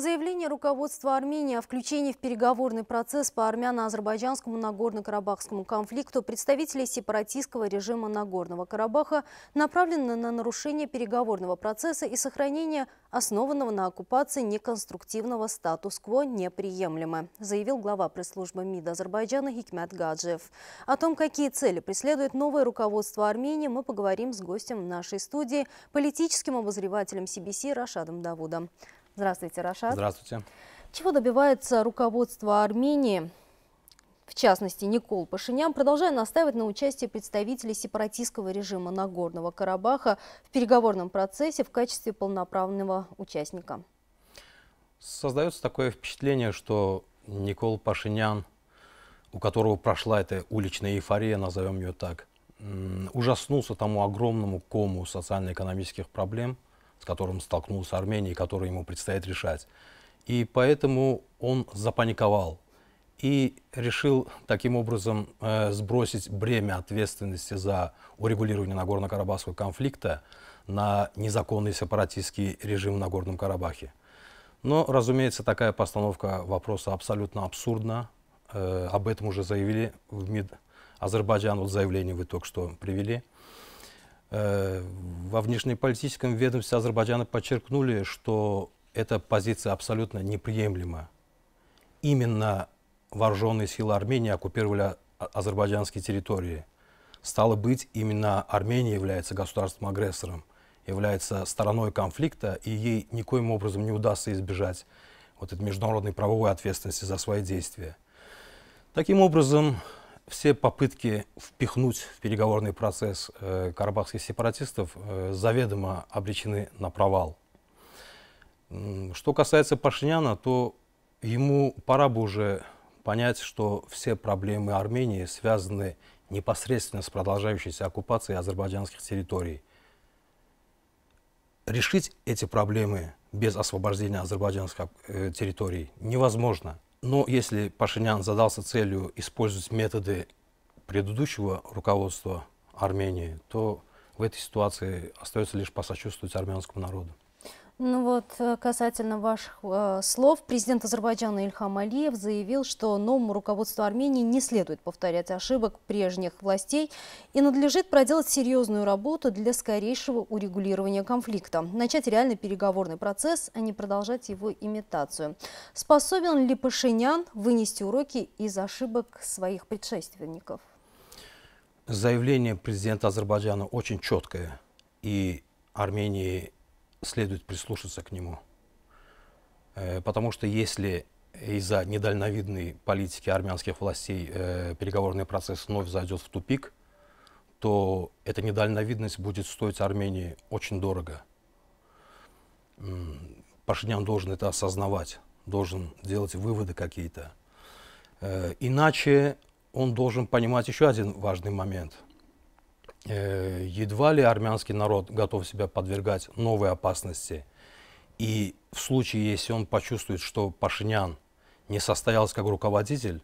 Заявление руководства Армении о включении в переговорный процесс по армяно-азербайджанскому Нагорно-Карабахскому конфликту представителей сепаратистского режима Нагорного Карабаха направлено на нарушение переговорного процесса и сохранение основанного на оккупации неконструктивного статус-кво неприемлемо, заявил глава пресс-службы МИД Азербайджана Хикмят Гаджиев. О том, какие цели преследует новое руководство Армении, мы поговорим с гостем нашей студии, политическим обозревателем CBC Рашадом Давудом. Здравствуйте, Рашат. Здравствуйте. Чего добивается руководство Армении, в частности Никол Пашинян, продолжая настаивать на участии представителей сепаратистского режима Нагорного Карабаха в переговорном процессе в качестве полноправного участника? Создается такое впечатление, что Никол Пашинян, у которого прошла эта уличная эйфория, назовем ее так, ужаснулся тому огромному кому социально-экономических проблем – с которым столкнулась Армения, и который ему предстоит решать. И поэтому он запаниковал и решил таким образом э, сбросить бремя ответственности за урегулирование Нагорно-Карабахского конфликта на незаконный сепаратистский режим в Нагорном Карабахе. Но, разумеется, такая постановка вопроса абсолютно абсурдна. Э, об этом уже заявили в МИД Азербайджан, вот заявление вы только что привели. Э, во внешнеполитическом ведомстве Азербайджана подчеркнули, что эта позиция абсолютно неприемлема. Именно вооруженные силы Армении оккупировали а, азербайджанские территории. Стало быть, именно Армения является государством-агрессором, является стороной конфликта, и ей никоим образом не удастся избежать вот этой международной правовой ответственности за свои действия. Таким образом, все попытки впихнуть в переговорный процесс э, карабахских сепаратистов э, заведомо обречены на провал. Что касается Пашиняна, то ему пора бы уже понять, что все проблемы Армении связаны непосредственно с продолжающейся оккупацией азербайджанских территорий. Решить эти проблемы без освобождения азербайджанских э, территорий невозможно – но ну, если Пашинян задался целью использовать методы предыдущего руководства Армении, то в этой ситуации остается лишь посочувствовать армянскому народу. Ну вот, э, касательно ваших э, слов, президент Азербайджана Ильхам Алиев заявил, что новому руководству Армении не следует повторять ошибок прежних властей и надлежит проделать серьезную работу для скорейшего урегулирования конфликта, начать реальный переговорный процесс, а не продолжать его имитацию. Способен ли Пашинян вынести уроки из ошибок своих предшественников? Заявление президента Азербайджана очень четкое, и Армении следует прислушаться к нему. Э, потому что если из-за недальновидной политики армянских властей э, переговорный процесс вновь зайдет в тупик, то эта недальновидность будет стоить Армении очень дорого. Пашинян должен это осознавать, должен делать выводы какие-то. Э, иначе он должен понимать еще один важный момент – Э, едва ли армянский народ готов себя подвергать новой опасности. И в случае, если он почувствует, что Пашинян не состоялся как руководитель,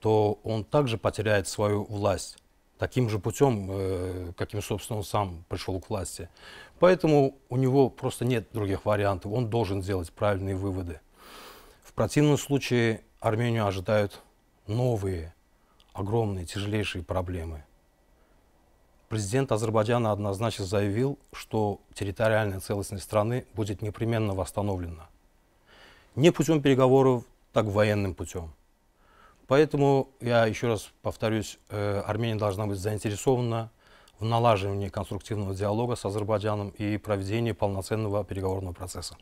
то он также потеряет свою власть таким же путем, э, каким, собственно, он сам пришел к власти. Поэтому у него просто нет других вариантов. Он должен делать правильные выводы. В противном случае Армению ожидают новые, огромные, тяжелейшие проблемы – Президент Азербайджана однозначно заявил, что территориальная целостность страны будет непременно восстановлена. Не путем переговоров, так военным путем. Поэтому, я еще раз повторюсь, э, Армения должна быть заинтересована в налаживании конструктивного диалога с Азербайджаном и проведении полноценного переговорного процесса.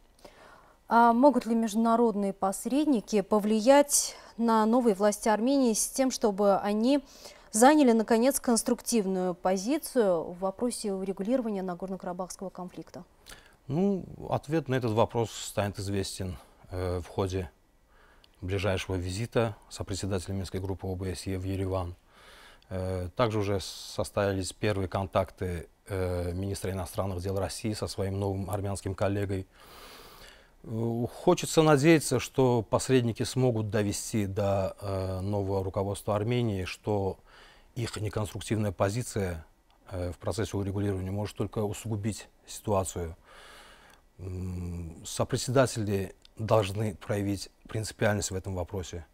А могут ли международные посредники повлиять на новые власти Армении с тем, чтобы они заняли, наконец, конструктивную позицию в вопросе урегулирования Нагорно-Карабахского конфликта? Ну, ответ на этот вопрос станет известен э, в ходе ближайшего визита сопредседателя Минской группы ОБСЕ в Ереван. Э, также уже состоялись первые контакты э, министра иностранных дел России со своим новым армянским коллегой. Э, хочется надеяться, что посредники смогут довести до э, нового руководства Армении, что их неконструктивная позиция э, в процессе урегулирования может только усугубить ситуацию. Сопредседатели должны проявить принципиальность в этом вопросе.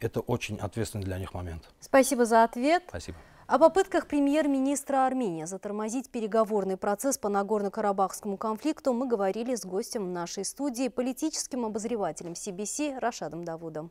Это очень ответственный для них момент. Спасибо за ответ. Спасибо. О попытках премьер-министра Армении затормозить переговорный процесс по Нагорно-Карабахскому конфликту мы говорили с гостем нашей студии, политическим обозревателем CBC Рашадом Давудом.